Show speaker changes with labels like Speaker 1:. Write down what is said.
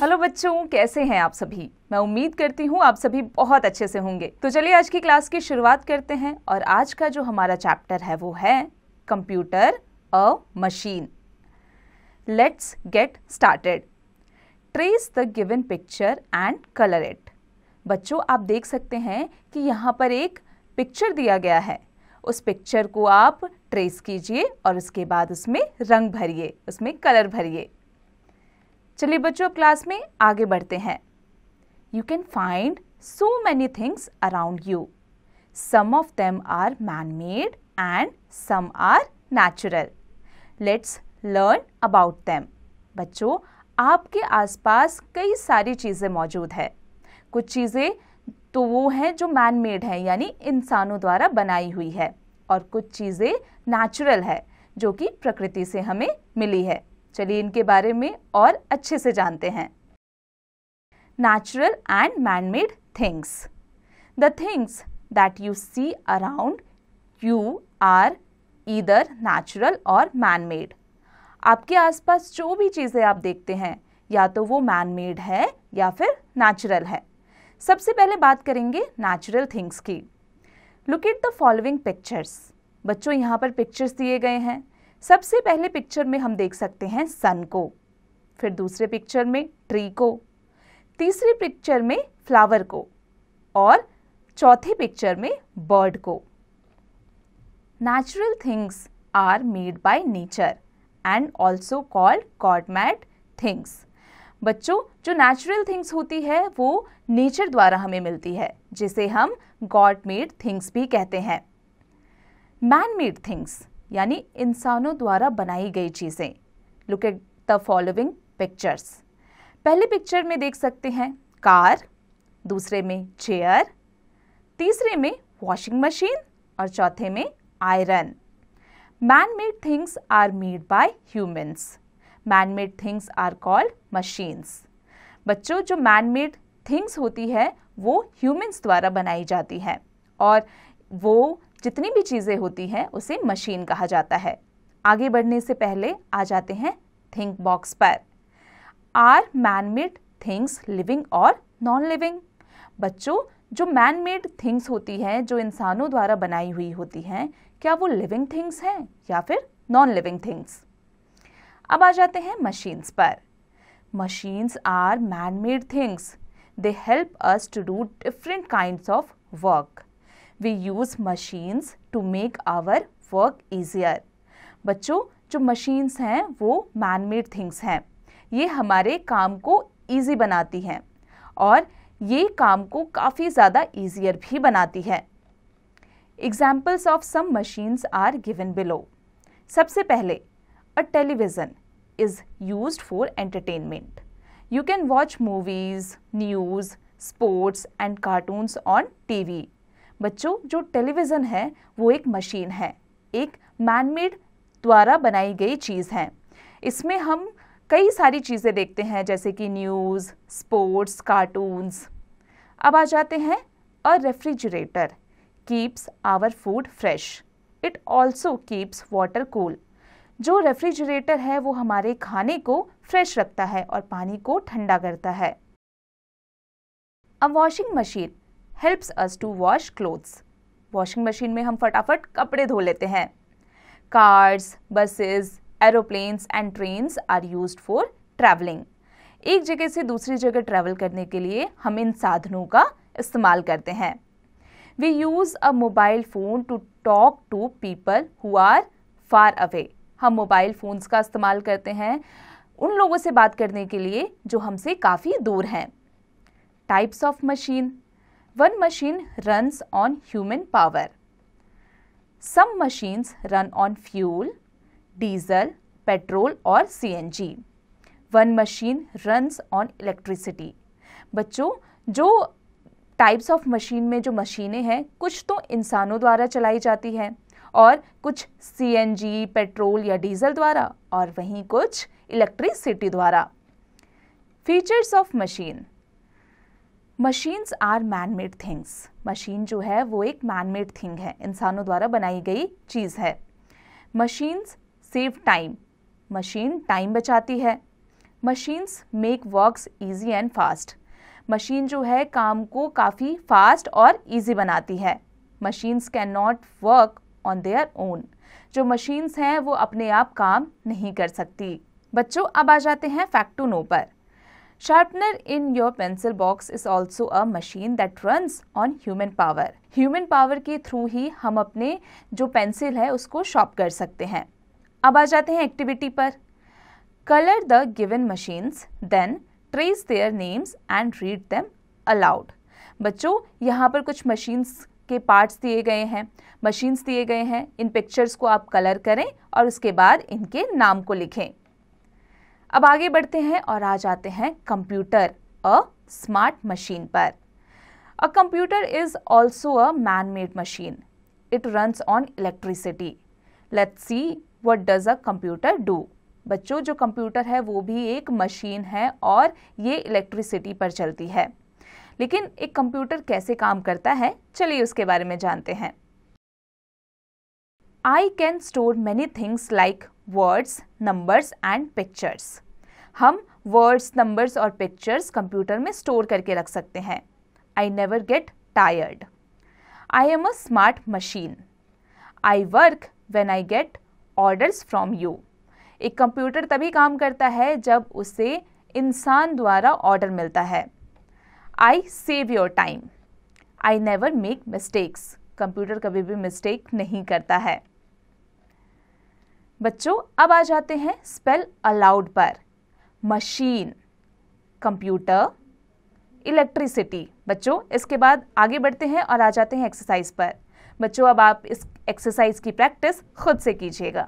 Speaker 1: Hello बच्चों कैसे हैं आप सभी मैं उम्मीद करती हूँ आप सभी बहुत अच्छे से होंगे तो चलिए आज की क्लास की शुरुआत करते हैं और आज का जो हमारा चैप्टर है वो है computer a machine let's get started trace the given picture and colour it बच्चों आप देख सकते हैं कि यहाँ पर एक पिक्चर दिया गया है उस पिक्चर को आप ट्रेस कीजिए और उसके बाद उसमें रंग भरिए उसमें कलर भरिए चलिए बच्चों क्लास में आगे बढ़ते हैं you can find so many things around you some of them are man made and some are natural let's learn about them बच्चों आपके आसपास कई सारी चीज़ें मौजूद है कुछ चीज़ें तो वो हैं जो मैन मेड हैं यानी इंसानों द्वारा बनाई हुई है और कुछ चीज़ें नेचुरल है जो कि प्रकृति से हमें मिली है चलिए इनके बारे में और अच्छे से जानते हैं natural and man made things the things that you see around you are either natural or man made आपके आसपास जो भी चीज़ें आप देखते हैं या तो वो मैन मेड है या फिर नेचुरल है सबसे पहले बात करेंगे नेचुरल थिंग्स की look at the following pictures बच्चों यहाँ पर पिक्चर्स दिए गए हैं सबसे पहले पिक्चर में हम देख सकते हैं सन को फिर दूसरे पिक्चर में ट्री को तीसरे पिक्चर में फ्लावर को और चौथी पिक्चर में बर्ड को natural things are made by nature and also called god things बच्चों जो नेचुरल थिंग्स होती है वो नेचर द्वारा हमें मिलती है जिसे हम गॉड मेड थिंग्स भी कहते हैं मैन मेड थिंग्स यानी इंसानों द्वारा बनाई गई चीज़ें look at the following pictures पहले पिक्चर में देख सकते हैं कार दूसरे में चेयर तीसरे में वॉशिंग मशीन और चौथे में iron man made things are made by humans man made things are called machines बच्चों जो मैन मेड थिंग्स होती है वो ह्यूमंस द्वारा बनाई जाती है और वो जितनी भी चीज़ें होती हैं उसे मशीन कहा जाता है आगे बढ़ने से पहले आ जाते हैं थिंक बॉक्स पर are man made things living और नॉन लिविंग बच्चों जो मैन मेड थिंग्स होती हैं जो इंसानों द्वारा बनाई हुई होती हैं क्या वो लिविंग थिंग्स हैं या फिर नॉन लिविंग थिंग्स अब आ जाते हैं मशीन्स पर machines are man made things they help us to do different kind of work we use machines to make our work easier बच्चों जो मशीन्स हैं वो मैन मेड थिंग्स हैं ये हमारे काम को ईजी बनाती हैं और ये काम को काफ़ी ज़्यादा ईजियर भी बनाती है examples of some machines are given below सबसे पहले a television is use for entertainment you can watch movies news sports and and on T V बच्चों जो टेलीविज़न है वो एक मशीन है एक मैनमेड द्वारा बनाई गई चीज़ है इसमें हम कई सारी चीज़ें देखते हैं जैसे कि न्यूज़ स्पोर्ट्स कार्टून्स अब आ जाते हैं a refrigerator keeps our food fresh it also keeps water cool जो रेफ्रिजरेटर है वो हमारे खाने को फ्रेश रखता है और पानी को ठंडा करता है a washing machine helps us to wash clothes washing machine में हम फटाफट कपड़े धो लेते हैं cars buses aeroplanes and trains are use for travelling एक जगह से दूसरी जगह ट्रैवल करने के लिए हम इन साधनों का इस्तेमाल करते हैं we use a mobile phone to talk to people who are far away हम मोबाइल फ़ोन्स का इस्तेमाल करते हैं उन लोगों से बात करने के लिए जो हमसे काफ़ी दूर हैं types of machine one machine runs on human power some machines run on fuel diesel petrol और C N G one machine runs on electricity बच्चों जो टाइप्स ऑफ मशीन में जो मशीनें हैं कुछ तो इंसानों द्वारा चलाई जाती हैं और कुछ सी एन जी पेट्रोल या डीजल द्वारा और वहीं कुछ इलेक्ट्रिसिटी द्वारा features of machine machines are man made things machine जो है वो एक मैन मेड थिंग है इंसानों द्वारा बनाई गई चीज़ है machines save time machine time बचाती है machines make works easy and fast machine जो है काम को काफ़ी फास्ट और ईजी बनाती है machines can not work on their own जो मशीन्स हैं वो अपने आप काम नहीं कर सकती बच्चों अब आ जाते हैं फैक्ट टू नो पर Sharpener in your pencil box is also a machine that runs on human power. Human power के through ही हम अपने जो pencil है उसको शॉप कर सकते हैं अब आ जाते हैं activity पर Color the given machines, then trace their names and read them aloud. बच्चों यहाँ पर कुछ machines के parts दिए गए हैं machines दिए गए हैं इन pictures को आप color करें और उसके बाद इनके नाम को लिखें अब आगे बढ़ते हैं और आ जाते हैं कंप्यूटर अ स्मार्ट मशीन पर a computer is also a man made machine it runs on electricity let's see what does a computer do बच्चों जो कंप्यूटर है वो भी एक मशीन है और ये इलेक्ट्रिसिटी पर चलती है लेकिन एक कंप्यूटर कैसे काम करता है चलिए उसके बारे में जानते हैं I can store many things like words numbers and pictures हम वर्ड्स नंबर्स और पिक्चर्स कंप्यूटर में स्टोर करके रख सकते हैं I never get tired I am a smart machine I work when I get orders from you एक computer तभी काम करता है जब उसे इंसान द्वारा ऑर्डर मिलता है I save your time I never make mistakes computer कभी भी मिस्टेक नहीं करता है बच्चों अब आ जाते हैं स्पेल अलाउड पर मशीन कंप्यूटर इलेक्ट्रिसिटी बच्चों इसके बाद आगे बढ़ते हैं और आ जाते हैं एक्सरसाइज पर बच्चों अब आप इस एक्सरसाइज की प्रैक्टिस खुद से कीजिएगा